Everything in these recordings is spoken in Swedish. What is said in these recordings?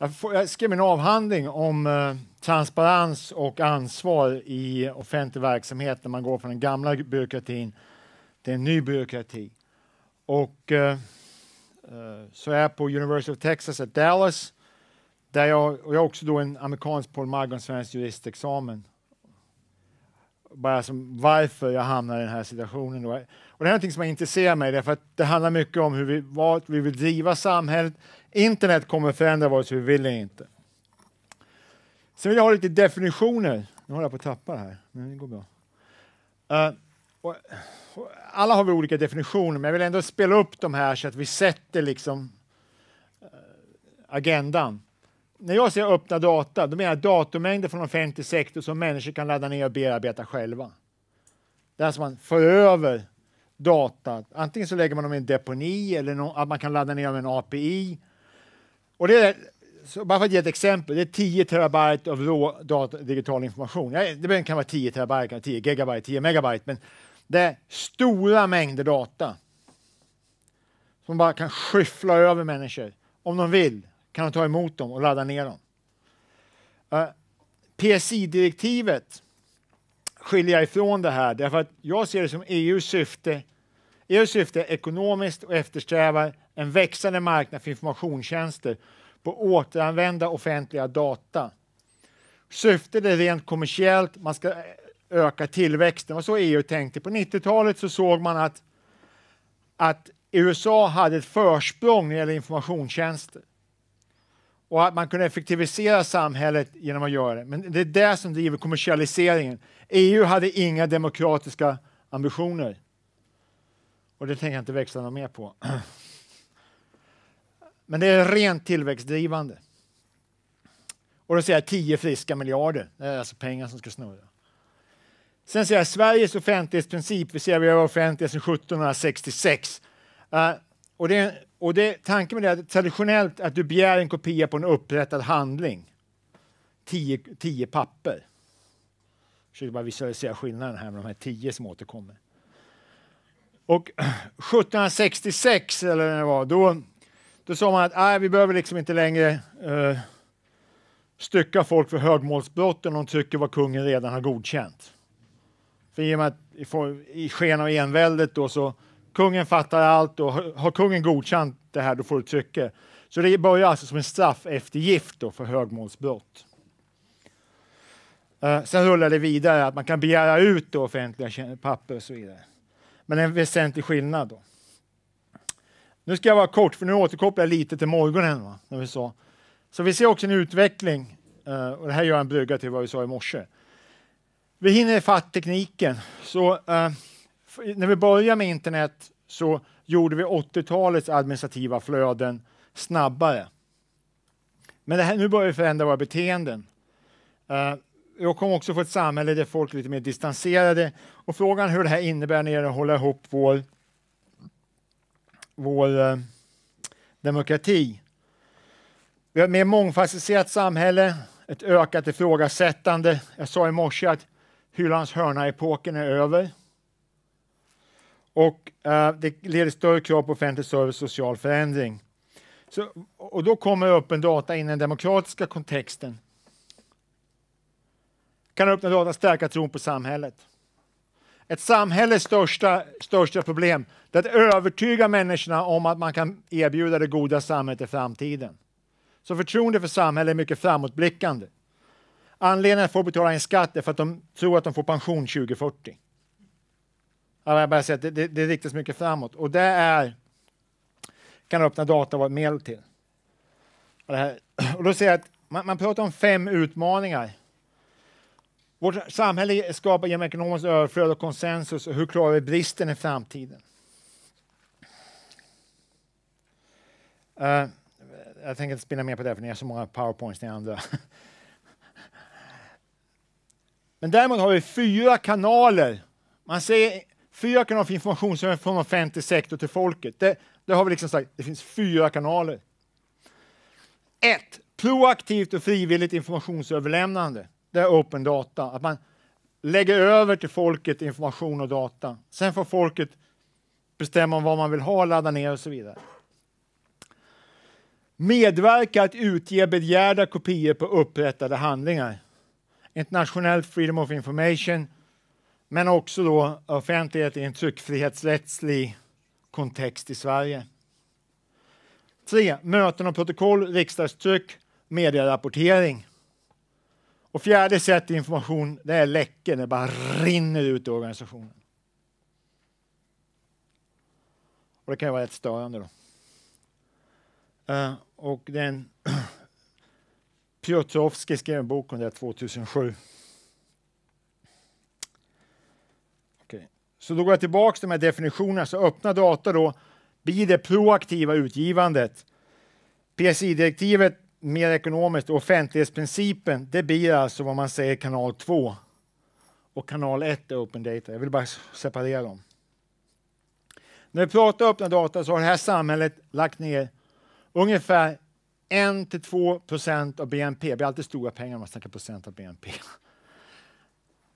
Jag, skrev en avhandling om eh, transparens och ansvar i offentlig verksamhet när man går från den gamla byråkratin till en ny byråkrati. Och eh, eh, så är jag på University of Texas at Dallas där jag, och jag har också då en amerikansk Paul Margon svensk juristexamen. Bara som varför jag hamnade i den här situationen. Då. Och det här är något som jag intresserar mig för det handlar mycket om hur vi, vart vi vill driva samhället. Internet kommer förändra vare sig vi vill eller inte. Sen vill jag ha lite definitioner. Nu håller jag på att tappa det här, men det går bra. Uh, alla har vi olika definitioner, men jag vill ändå spela upp de här så att vi sätter liksom uh, agendan. När jag säger öppna data, då menar jag datormängder från offentlig sektor som människor kan ladda ner och bearbeta själva. Det Där som man för över data. Antingen så lägger man dem i en deponi eller no att man kan ladda ner dem i en API. Och det är, bara för att ge ett exempel, det är 10 terabyte av rå data, digital information. Det kan vara 10 terabyte, 10 gigabyte, 10 megabyte, men det är stora mängder data som bara kan skyffla över människor. Om de vill kan de ta emot dem och ladda ner dem. Eh, PSI-direktivet skilja ifrån det här, därför att jag ser det som EUs syfte. EUs syfte är ekonomiskt och eftersträvar en växande marknad för informationstjänster på återanvända offentliga data. Syftet är rent kommersiellt, man ska öka tillväxten. Det var så EU tänkte. På 90-talet så såg man att, att e USA hade ett försprång när det gäller informationstjänster och att man kunde effektivisera samhället genom att göra det. Men det är det som driver kommersialiseringen. EU hade inga demokratiska ambitioner. Och det tänker jag inte växla något mer på. Men det är rent tillväxtdrivande. Och då säger jag 10 friska miljarder, det är alltså pengar som ska snurra. Sen säger jag Sveriges offentlighetsprincip, vi ser att vi har varit offentliga sedan 1766. Och, det, och det, tanken med det är att traditionellt att du begär en kopia på en upprättad handling. Tio, tio papper. Jag försöker bara visualisera skillnaden här med de här tio som återkommer. Och 1766 eller när det var, då, då sa man att nej, vi behöver liksom inte längre eh, stycka folk för högmålsbrotten de tycker vad kungen redan har godkänt. För i, och med att, i, i sken av enväldet då så Kungen fattar allt och har kungen godkänt det här, då får du trycke. Så det börjar alltså som en straffeftergift då för högmålsbrott. Uh, sen rullar det vidare att man kan begära ut då offentliga papper och så vidare. Men en väsentlig skillnad. då. Nu ska jag vara kort, för nu återkopplar jag lite till morgonen. Va, när vi sa. Så vi ser också en utveckling, eh, och det här gör en brygga till vad vi sa i morse. Vi hinner ifatt tekniken. Så, uh, när vi började med internet så gjorde vi 80-talets administrativa flöden snabbare. Men här, nu börjar vi förändra våra beteenden. Uh, jag kommer också få ett samhälle där folk är lite mer distanserade. Och frågan hur det här innebär när det att hålla ihop vår, vår eh, demokrati. Vi har ett mer mångfacetterat samhälle, ett ökat ifrågasättande. Jag sa i morse att hyllans hörna-epoken är över och eh, det leder större krav på offentlig service och social förändring. Så, och då kommer öppen data in i den demokratiska kontexten. Kan öppna data stärka tron på samhället? Ett samhälles största, största problem är att övertyga människorna om att man kan erbjuda det goda samhället i framtiden. Så förtroende för samhället är mycket framåtblickande. Anledningen att folk betalar in skatt är för att de tror att de får pension 2040. Ja, jag bara säger att det, det, det riktas mycket framåt och det är kan öppna data och vara medel till. Och, här, och, då ser jag att man, man pratar om fem utmaningar. Vårt samhälle skapar genom ekonomiskt överflöd och konsensus. Och hur klarar vi bristen i framtiden? Uh, jag tänker inte spinna mer på det, för ni har så många powerpoints ni andra. Men däremot har vi fyra kanaler. Man säger Fyra kanaler för information från offentlig sektor till folket. Det, det har vi liksom sagt, det finns fyra kanaler. Ett, Proaktivt och frivilligt informationsöverlämnande. Det är open data. Att man lägger över till folket information och data. Sen får folket bestämma vad man vill ha, ladda ner och så vidare. Medverka att utge begärda kopior på upprättade handlingar. Internationellt Freedom of Information men också då offentlighet i en tryckfrihetsrättslig kontext i Sverige. 3. Möten och protokoll, riksdagstryck, medierapportering. Och fjärde sätt information, det är läckor, det bara rinner ut i organisationen. Och det kan vara rätt störande. Då. Uh, och den Piotrowski skrev en bok om det 2007. Okay. Så då går jag tillbaka till de här definitionerna, så öppna data då blir det proaktiva utgivandet. PSI-direktivet, mer ekonomiskt, och offentlighetsprincipen, det blir alltså vad man säger kanal 2. Och kanal 1 är open data. Jag vill bara separera dem. När vi pratar öppna data så har det här samhället lagt ner ungefär 1-2 procent av BNP. Det blir alltid stora pengar om man snackar procent av BNP.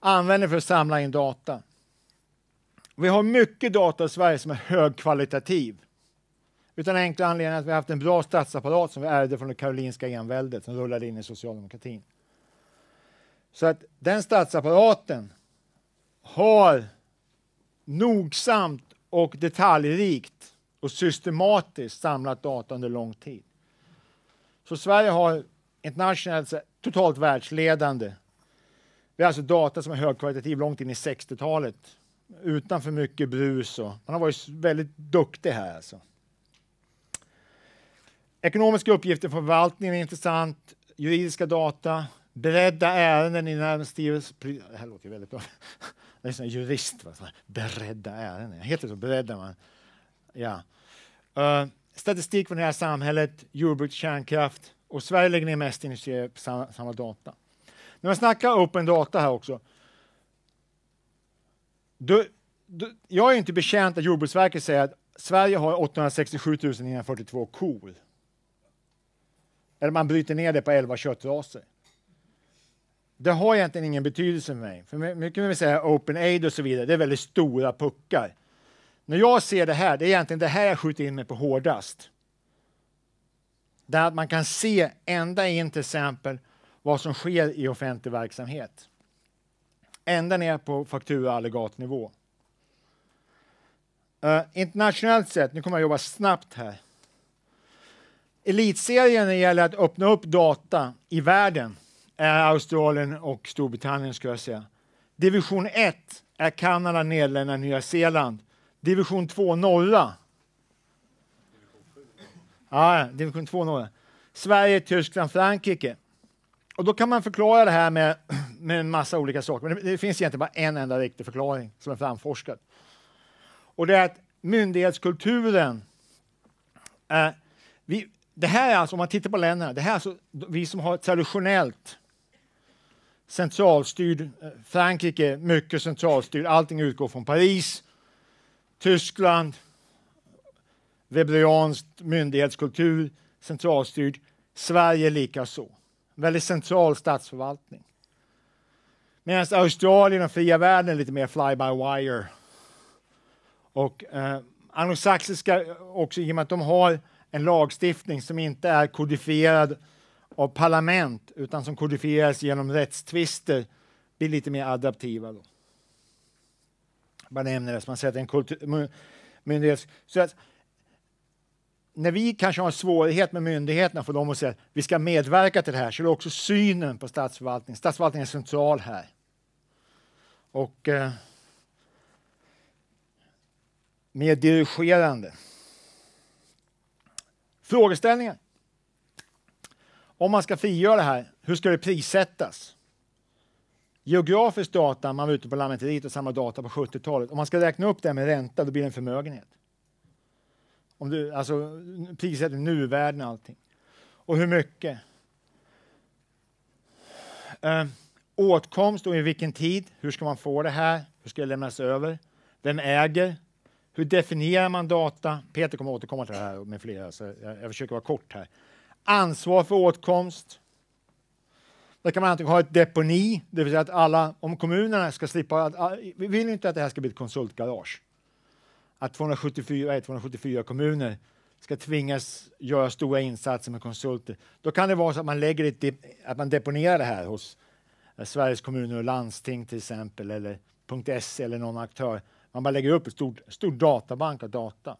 Använder för att samla in data. Vi har mycket data i Sverige som är högkvalitativ. Utan enkla anledningar, att vi har haft en bra statsapparat som vi ärvde från det karolinska enväldet som rullade in i socialdemokratin. Så att den statsapparaten har nogsamt och detaljrikt och systematiskt samlat data under lång tid. Så Sverige har internationellt totalt världsledande. Vi har alltså data som är högkvalitativ långt in i 60-talet utan för mycket brus. Och, han har varit väldigt duktig här. Alltså. Ekonomiska uppgifter för förvaltningen är intressant. Juridiska data, beredda ärenden i näringsstyrelsen. Det här låter väldigt bra. Jag är en jurist. Beredda ärenden. Jag heter så. Beredda man. Ja. Uh, statistik från det här samhället, jordbruk, kärnkraft och Sverige lägger ner mest industrier på samma, data. När man snackar open data här också du, du, jag är inte betjänt att Jordbruksverket säger att Sverige har 867 942 kor. Eller man bryter ner det på 11 köttraser. Det har egentligen ingen betydelse för mig. För mycket vill säga open aid och så vidare, det är väldigt stora puckar. När jag ser det här, det är egentligen det här jag skjuter in mig på hårdast. Där att man kan se ända in till exempel vad som sker i offentlig verksamhet ända ner på faktura-alligatnivå. Uh, eh, internationellt sett, nu kommer jag jobba snabbt här. Elitserien när det gäller att öppna upp data i världen är Australien och Storbritannien skulle jag säga. Division 1 är Kanada, Nederländerna, Nya Zeeland. Division 2 norra. Ja, division 2 norra. Sverige, Tyskland, Frankrike. Och då kan man förklara det här med med en massa olika saker. Men det finns egentligen bara en enda riktig förklaring som är framforskad. Och det är att myndighetskulturen... Eh, vi, det här är alltså, om man tittar på länderna, det här är alltså vi som har traditionellt centralstyrd eh, Frankrike, mycket centralstyrd, allting utgår från Paris. Tyskland, weberiansk myndighetskultur, centralstyrd. Sverige likaså. Väldigt central statsförvaltning. Medan Australien och fria världen är lite mer fly-by-wire. Och eh, anglosaxiska, också, i och med att de har en lagstiftning som inte är kodifierad av parlament utan som kodifieras genom rättstvister, blir lite mer adaptiva. Då. Jag bara nämner det, så man sätter en kultur... Myndighets... Så att, när vi kanske har en svårighet med myndigheterna för dem att säga att vi ska medverka till det här, så är det också synen på statsförvaltningen. Statsförvaltningen är central här. Och eh, mer dirigerande. Frågeställningen. Om man ska frigöra det här, hur ska det prissättas? Geografisk data, man var ute på Lamenteriet och samlade data på 70-talet. Om man ska räkna upp det med ränta, då blir det en förmögenhet. Om du, alltså prissätter nuvärden och allting. Och hur mycket? Eh, åtkomst och i vilken tid? Hur ska man få det här? Hur ska det lämnas över? Vem äger? Hur definierar man data? Peter kommer återkomma till det här med flera, så jag, jag försöker vara kort här. Ansvar för åtkomst. Där kan man antingen ha ett deponi, det vill säga att alla, om kommunerna ska slippa, vi vill inte att det här ska bli ett konsultgarage att 274, 274 kommuner ska tvingas göra stora insatser med konsulter. Då kan det vara så att man, lägger ett, att man deponerar det här hos eh, Sveriges kommuner och landsting till exempel, eller .se eller någon aktör. Man bara lägger upp en stor, stor databank av data.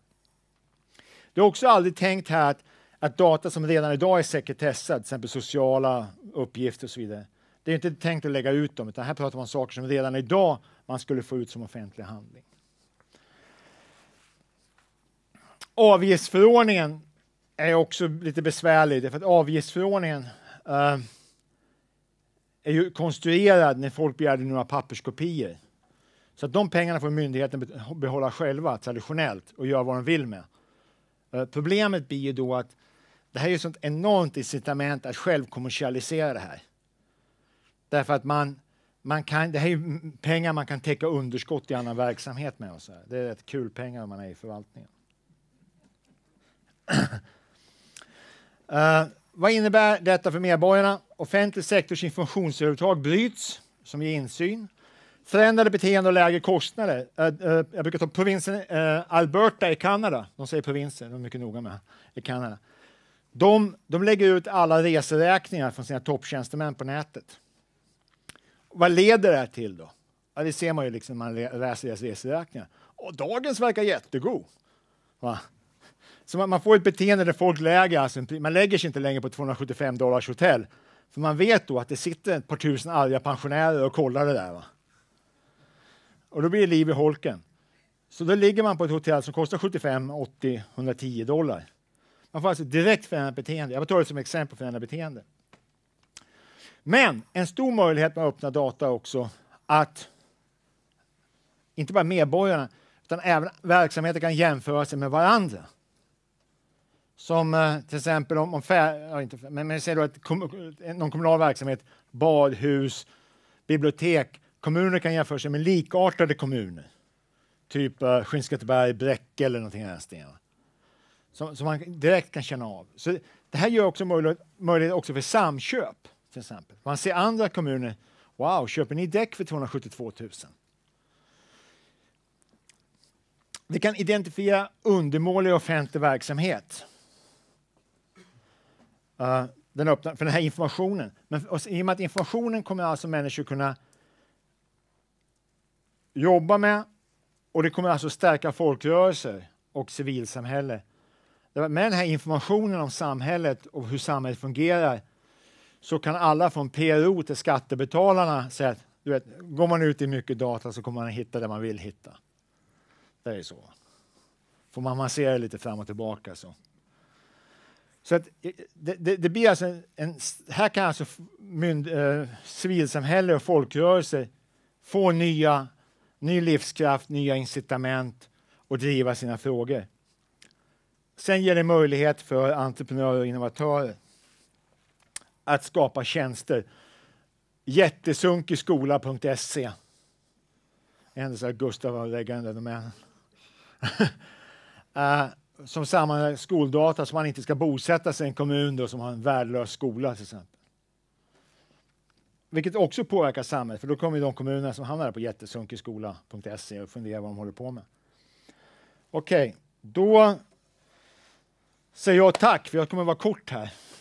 Det är också aldrig tänkt här att, att data som redan idag är sekretessad, till exempel sociala uppgifter och så vidare, det är inte tänkt att lägga ut dem, utan här pratar man om saker som redan idag man skulle få ut som offentlig handling. avgiftsförordningen är också lite besvärlig, därför att avgiftsförordningen eh, är ju konstruerad när folk begärde några papperskopior. Så att de pengarna får myndigheten behålla själva traditionellt och göra vad de vill med. Eh, problemet blir ju då att det här är ett sånt enormt incitament att själv kommersialisera det här. Därför att man, man kan, det här är pengar man kan täcka underskott i annan verksamhet med. Och så här. Det är rätt kul pengar om man är i förvaltningen. Uh, vad innebär detta för medborgarna? Offentlig sektors informationsövertag bryts, som ger insyn. Förändrade beteende och lägre kostnader. Uh, uh, jag brukar ta provinsen Alberta i Kanada. De säger provinsen, de är mycket noga med i Kanada. De, de lägger ut alla reseräkningar från sina topptjänstemän på nätet. Vad leder det till då? Ja, det ser man ju liksom när man läser deras reseräkningar. Och dagens verkar jättegod. Va? Så man, man, får ett beteende där folk lägger, alltså, man lägger sig inte längre på 275 dollars hotell. För man vet då att det sitter ett par tusen arga pensionärer och kollar det där. Va? Och då blir det liv i holken. Så då ligger man på ett hotell som kostar 75, 80, 110 dollar. Man får alltså direkt förändrat beteende. Jag tar det som exempel för förändrat beteende. Men en stor möjlighet med öppna data också att inte bara medborgarna utan även verksamheter kan jämföra sig med varandra. Som eh, till exempel om, om fär, inte, men, men säger då att kom, någon kommunal verksamhet, badhus, bibliotek. Kommuner kan jämföra sig med likartade kommuner. Typ uh, Skinnskatteberg, Bräcke eller någonting i den stilen. Som, som, man direkt kan känna av. Så det här gör också möjlighet, möjlighet också för samköp. till exempel. Man ser andra kommuner. Wow, köper ni däck för 272 000? Vi kan identifiera undermålig offentlig verksamhet uh, den öppna, för den här informationen. Men och, i och med att informationen kommer alltså människor kunna jobba med och det kommer alltså stärka folkrörelser och civilsamhälle. Med den här informationen om samhället och hur samhället fungerar så kan alla från PRO till skattebetalarna säga att du vet, går man ut i mycket data så kommer man hitta det man vill hitta. Det är så. Får man massera lite fram och tillbaka så. Så att eh, det, det, det blir alltså en, en, här kan alltså mynd, eh, civilsamhälle och folkrörelser få nya, ny livskraft, nya incitament och driva sina frågor. Sen ger det möjlighet för entreprenörer och innovatörer att skapa tjänster. Jättesunkiskola.se. En Gustav av läggande domänen. uh, som samlar skoldata så man inte ska bosätta sig i en kommun då, som har en värdelös skola till exempel. Vilket också påverkar samhället, för då kommer de kommuner som hamnar på jättesunkigskola.se och funderar vad de håller på med. Okej, okay, då säger jag tack, för jag kommer vara kort här.